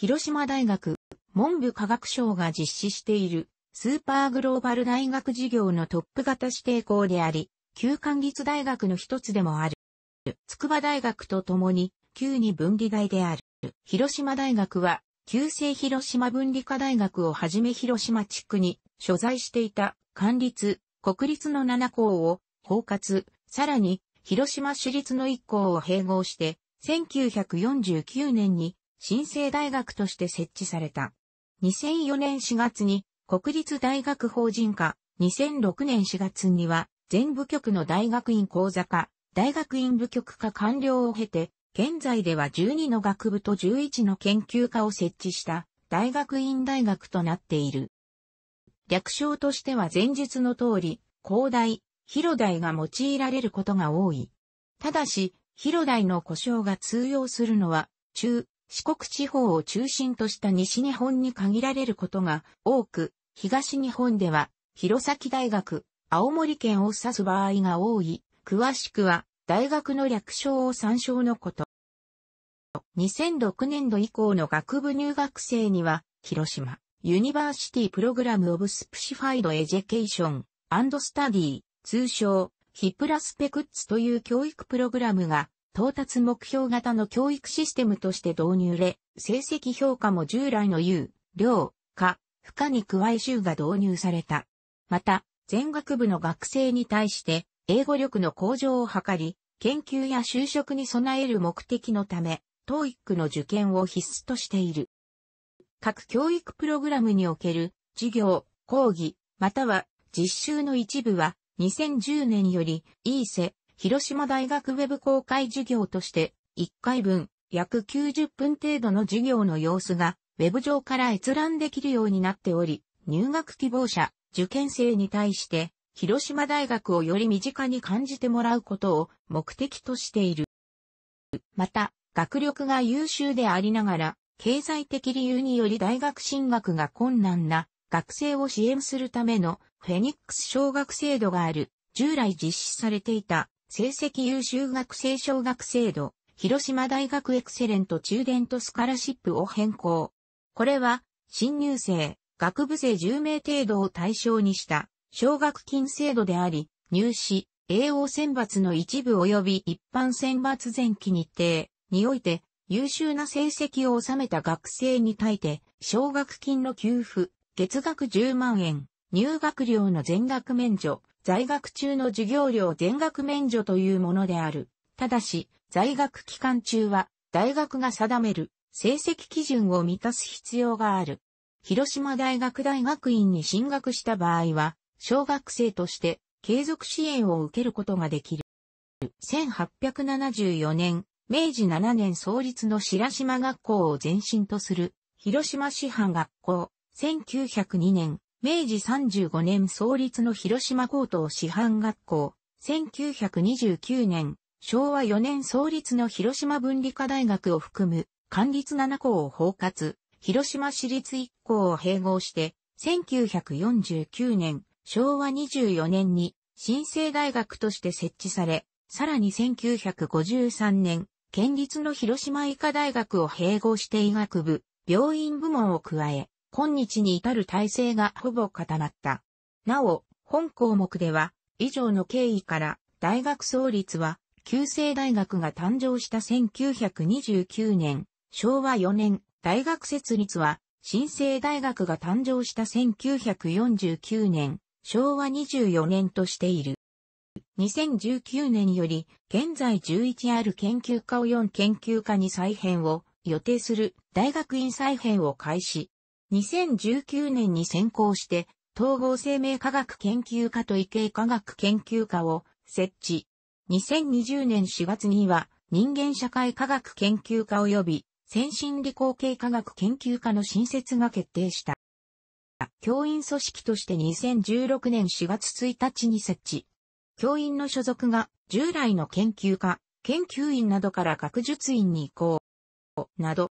広島大学文部科学省が実施しているスーパーグローバル大学事業のトップ型指定校であり、旧管立大学の一つでもある。筑波大学と共に旧に分離外である。広島大学は旧制広島分離科大学をはじめ広島地区に所在していた管立、国立の7校を包括、さらに広島市立の1校を併合して1949年に新生大学として設置された。2004年4月に国立大学法人化、2006年4月には全部局の大学院講座化、大学院部局化完了を経て、現在では12の学部と11の研究科を設置した大学院大学となっている。略称としては前述の通り、広大、広大が用いられることが多い。ただし、広大の故障が通用するのは、中、四国地方を中心とした西日本に限られることが多く、東日本では、弘前大学、青森県を指す場合が多い、詳しくは、大学の略称を参照のこと。2006年度以降の学部入学生には、広島、ユニバーシティプログラムオブスプシファイドエジェケーションアンドスタディ、通称、ヒプラスペクッツという教育プログラムが到達目標型の教育システムとして導入れ、成績評価も従来の有、量、化、負荷に加え州が導入された。また、全学部の学生に対して、英語力の向上を図り、研究や就職に備える目的のため、TOEIC の受験を必須としている。各教育プログラムにおける授業、講義、または実習の一部は2010年よりイーセ、広島大学ウェブ公開授業として、1回分、約90分程度の授業の様子が、ウェブ上から閲覧できるようになっており、入学希望者、受験生に対して、広島大学をより身近に感じてもらうことを目的としている。また、学力が優秀でありながら、経済的理由により大学進学が困難な学生を支援するためのフェニックス奨学制度がある、従来実施されていた成績優秀学生奨学制度、広島大学エクセレント中伝とスカラシップを変更。これは、新入生、学部生10名程度を対象にした、奨学金制度であり、入試、栄養選抜の一部及び一般選抜前期日程において、優秀な成績を収めた学生に対して、奨学金の給付、月額10万円、入学料の全額免除、在学中の授業料全額免除というものである。ただし、在学期間中は、大学が定める成績基準を満たす必要がある。広島大学大学院に進学した場合は、小学生として継続支援を受けることができる。1874年、明治7年創立の白島学校を前身とする、広島市販学校、1902年、明治35年創立の広島高等師範学校、1929年、昭和4年創立の広島文理科大学を含む、管立7校を包括、広島市立1校を併合して、1949年、昭和24年に、新生大学として設置され、さらに1953年、県立の広島医科大学を併合して医学部、病院部門を加え、今日に至る体制がほぼ固まった。なお、本項目では、以上の経緯から、大学創立は、旧制大学が誕生した1929年、昭和4年、大学設立は、新生大学が誕生した1949年、昭和24年としている。2019年より、現在11ある研究科を4研究科に再編を予定する大学院再編を開始。2019年に先行して、統合生命科学研究科と異形科学研究科を設置。2020年4月には、人間社会科学研究科及び、先進理工系科学研究科の新設が決定した。教員組織として2016年4月1日に設置。教員の所属が従来の研究科、研究員などから学術院に移行。など、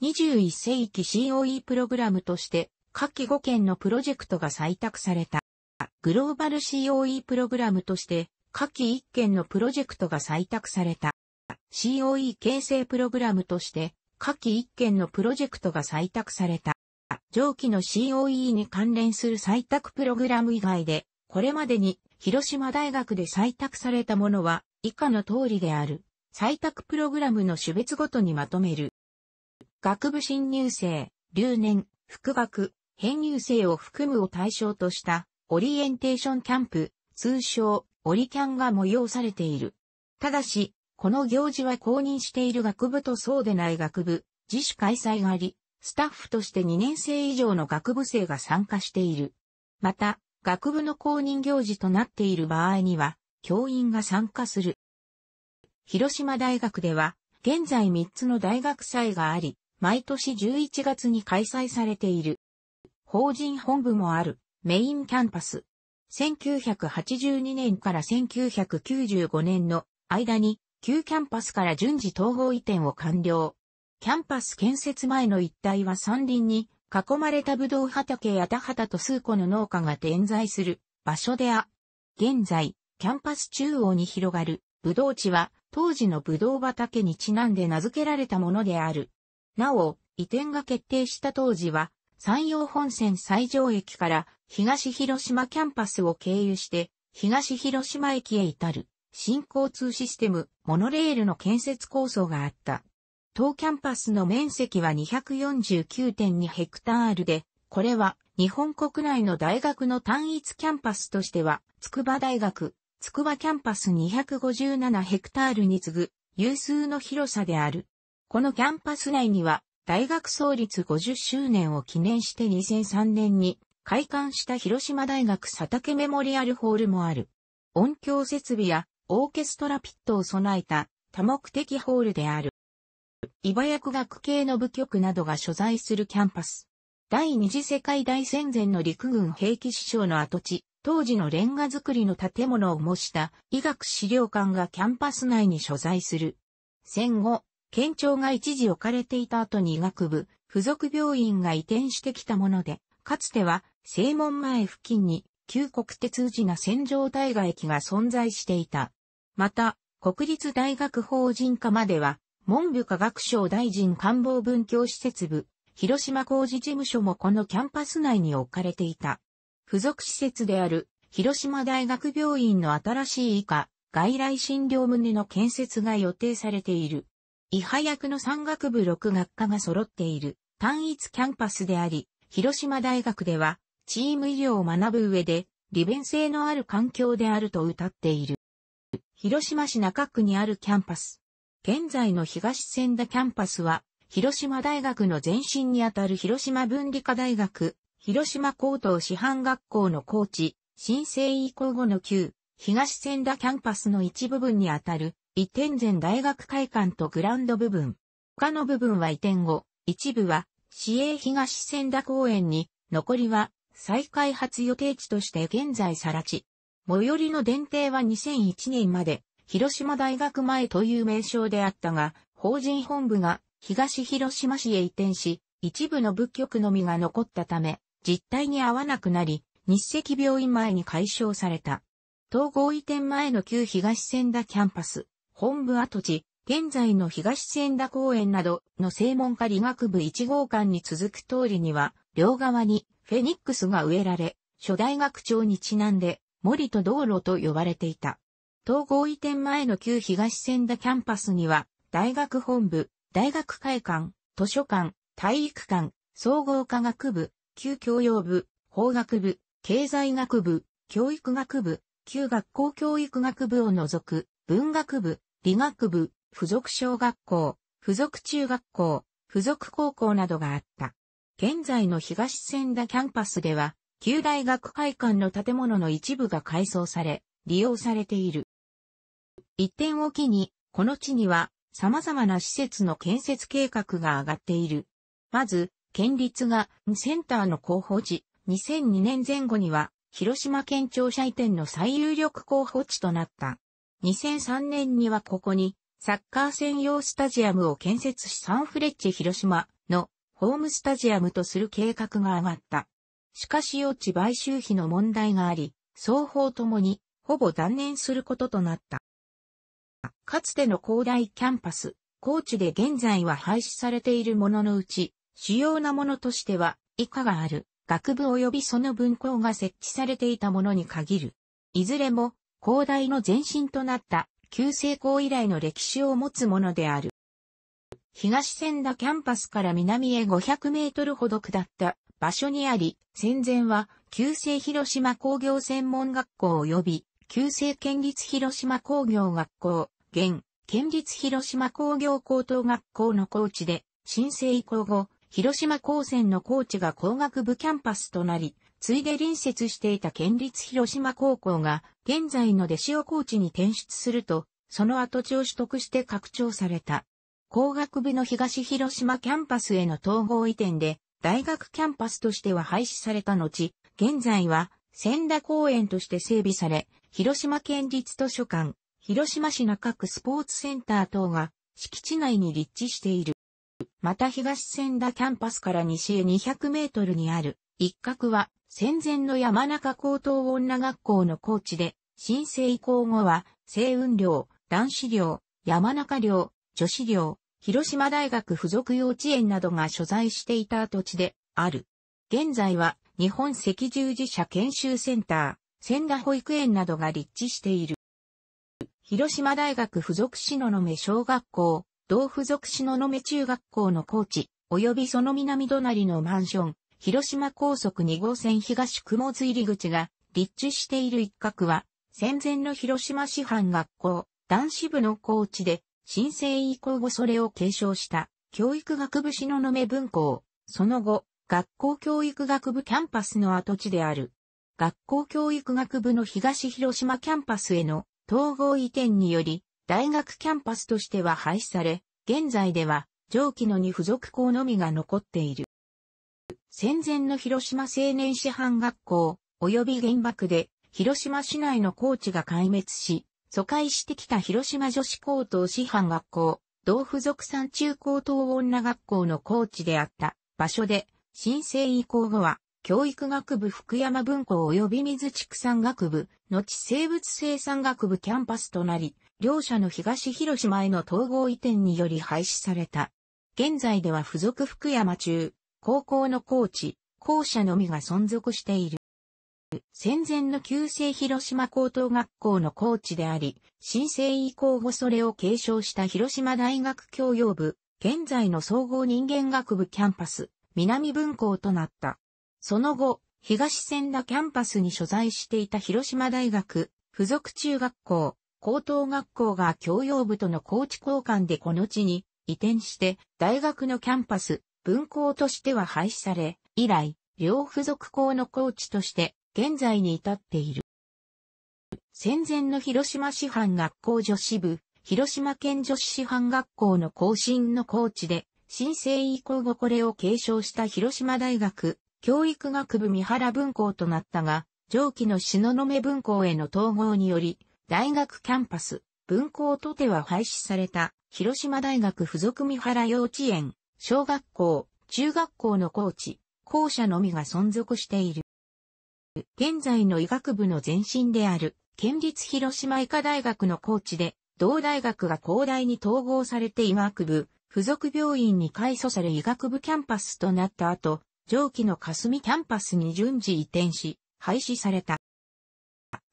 21世紀 COE プログラムとして下記5件のプロジェクトが採択された。グローバル COE プログラムとして下記1件のプロジェクトが採択された。COE 形成プログラムとして下記1件のプロジェクトが採択された。上記の COE に関連する採択プログラム以外で、これまでに広島大学で採択されたものは以下の通りである。採択プログラムの種別ごとにまとめる。学部新入生、留年、復学、編入生を含むを対象としたオリエンテーションキャンプ、通称オリキャンが催されている。ただし、この行事は公認している学部とそうでない学部、自主開催があり、スタッフとして2年生以上の学部生が参加している。また、学部の公認行事となっている場合には、教員が参加する。広島大学では、現在3つの大学祭があり、毎年11月に開催されている。法人本部もあるメインキャンパス。1982年から1995年の間に旧キャンパスから順次統合移転を完了。キャンパス建設前の一帯は山林に囲まれたブドウ畑や田畑と数個の農家が点在する場所であ。現在、キャンパス中央に広がるブドウ地は当時のブドウ畑にちなんで名付けられたものである。なお、移転が決定した当時は、山陽本線最上駅から東広島キャンパスを経由して東広島駅へ至る新交通システムモノレールの建設構想があった。当キャンパスの面積は249.2ヘクタールで、これは日本国内の大学の単一キャンパスとしては筑波大学、筑波キャンパス257ヘクタールに次ぐ有数の広さである。このキャンパス内には、大学創立50周年を記念して2003年に開館した広島大学佐竹メモリアルホールもある。音響設備やオーケストラピットを備えた多目的ホールである。茨城学系の部局などが所在するキャンパス。第二次世界大戦前の陸軍兵器師匠の跡地、当時のレンガ造りの建物を模した医学資料館がキャンパス内に所在する。戦後、県庁が一時置かれていた後に医学部、付属病院が移転してきたもので、かつては、正門前付近に、旧国鉄寺な戦場大河駅が存在していた。また、国立大学法人課までは、文部科学省大臣官房文教施設部、広島工事事務所もこのキャンパス内に置かれていた。付属施設である、広島大学病院の新しい以下、外来診療棟の建設が予定されている。伊波役の山岳部6学科が揃っている単一キャンパスであり、広島大学ではチーム医療を学ぶ上で利便性のある環境であると謳っている。広島市中区にあるキャンパス。現在の東千田キャンパスは、広島大学の前身にあたる広島文理科大学、広島高等師範学校の高知、申請移行後の旧、東千田キャンパスの一部分にあたる、移転前大学会館とグラウンド部分。他の部分は移転後、一部は市営東千田公園に、残りは再開発予定地として現在更地。最寄りの電停は2001年まで、広島大学前という名称であったが、法人本部が東広島市へ移転し、一部の仏局のみが残ったため、実態に合わなくなり、日赤病院前に解消された。統合移転前の旧東千田キャンパス、本部跡地、現在の東千田公園などの正門家理学部1号館に続く通りには、両側にフェニックスが植えられ、初代学長にちなんで、森と道路と呼ばれていた。統合移転前の旧東千田キャンパスには、大学本部、大学会館、図書館、体育館、総合科学部、旧教養部、法学部、経済学部、教育学部、旧学校教育学部を除く、文学部、理学部、附属小学校、附属中学校、附属高校などがあった。現在の東千田キャンパスでは、旧大学会館の建物の一部が改装され、利用されている。一点を機に、この地には様々な施設の建設計画が上がっている。まず、県立がセンターの候補地、2002年前後には、広島県庁舎移転の最有力候補地となった。2003年にはここにサッカー専用スタジアムを建設しサンフレッチェ広島のホームスタジアムとする計画が上がった。しかし用地買収費の問題があり、双方ともにほぼ断念することとなった。かつての広大キャンパス、高知で現在は廃止されているもののうち、主要なものとしては、以下がある、学部及びその分校が設置されていたものに限る。いずれも、広大の前身となった旧成功以来の歴史を持つものである。東千田キャンパスから南へ500メートルほど下った場所にあり、戦前は旧制広島工業専門学校及び旧制県立広島工業学校、現県立広島工業高等学校の校地で、新生以降後、広島高専の高知が工学部キャンパスとなり、ついで隣接していた県立広島高校が、現在の弟子を高知に転出すると、その跡地を取得して拡張された。工学部の東広島キャンパスへの統合移転で、大学キャンパスとしては廃止された後、現在は千田公園として整備され、広島県立図書館、広島市中区スポーツセンター等が敷地内に立地している。また東千田キャンパスから西へ200メートルにある一角は戦前の山中高等女学校のコーチで、新生移行後は、西雲寮、男子寮、山中寮、女子寮、広島大学附属幼稚園などが所在していた土地である。現在は日本赤十字社研修センター、千田保育園などが立地している。広島大学附属篠の目小学校、同附属篠の目中学校のコーチ、及びその南隣のマンション、広島高速2号線東雲津入口が立地している一角は、戦前の広島市販学校、男子部の高地で、新生以降後それを継承した、教育学部の目分校、その後、学校教育学部キャンパスの跡地である。学校教育学部の東広島キャンパスへの統合移転により、大学キャンパスとしては廃止され、現在では上記の2付属校のみが残っている。戦前の広島青年師範学校、及び原爆で、広島市内の高地が壊滅し、疎開してきた広島女子高等師範学校、同付属山中高等女学校の高地であった場所で、申請移行後は、教育学部福山文庫及び水畜産学部、後生物生産学部キャンパスとなり、両社の東広島への統合移転により廃止された。現在では付属福山中、高校のコーチ、校舎のみが存続している。戦前の旧制広島高等学校のコーチであり、新生以降後それを継承した広島大学教養部、現在の総合人間学部キャンパス、南分校となった。その後、東千田キャンパスに所在していた広島大学、附属中学校、高等学校が教養部とのコーチ交換でこの地に移転して、大学のキャンパス、分校としては廃止され、以来、両付属校のコーチとして、現在に至っている。戦前の広島師範学校女子部、広島県女子師範学校の更新のコーチで、新生以降後これを継承した広島大学、教育学部三原分校となったが、上記のの目分校への統合により、大学キャンパス、分校とては廃止された、広島大学附属三原幼稚園、小学校、中学校の校地、校舎のみが存続している。現在の医学部の前身である、県立広島医科大学の校地で、同大学が広大に統合されて医学部、付属病院に改組され医学部キャンパスとなった後、上記の霞キャンパスに順次移転し、廃止された。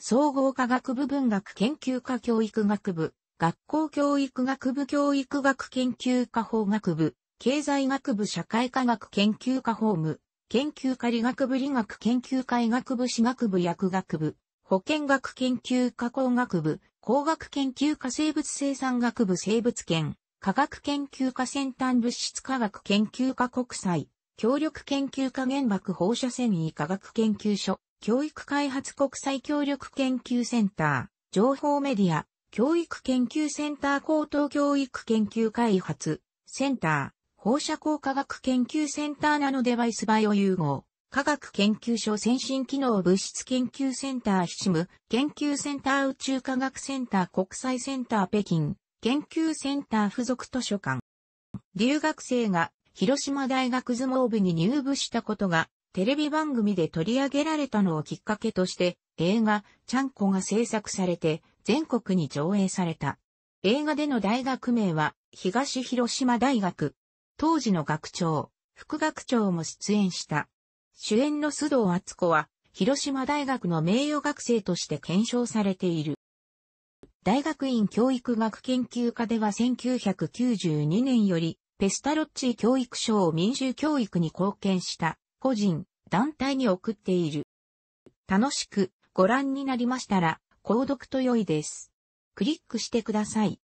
総合科学部文学研究科教育学部、学校教育学部教育学研究科法学部、経済学部社会科学研究科法務、研究科理学部理学研究科医学部史学部薬学部、保健学研究科工学部、工学研究科生物生産学部生物研、科学研究科先端物質科学研究科国際、協力研究科原爆放射線医科学研究所、教育開発国際協力研究センター、情報メディア、教育研究センター高等教育研究開発、センター、放射光科学研究センターナノデバイスバイオ融合、科学研究所先進機能物質研究センターヒシム、研究センター宇宙科学センター国際センター北京、研究センター付属図書館。留学生が広島大学相撲部に入部したことが、テレビ番組で取り上げられたのをきっかけとして、映画、ちゃんこが制作されて、全国に上映された。映画での大学名は、東広島大学。当時の学長、副学長も出演した。主演の須藤厚子は、広島大学の名誉学生として検証されている。大学院教育学研究科では1992年より、ペスタロッチ教育賞を民主教育に貢献した個人、団体に送っている。楽しくご覧になりましたら、購読と良いです。クリックしてください。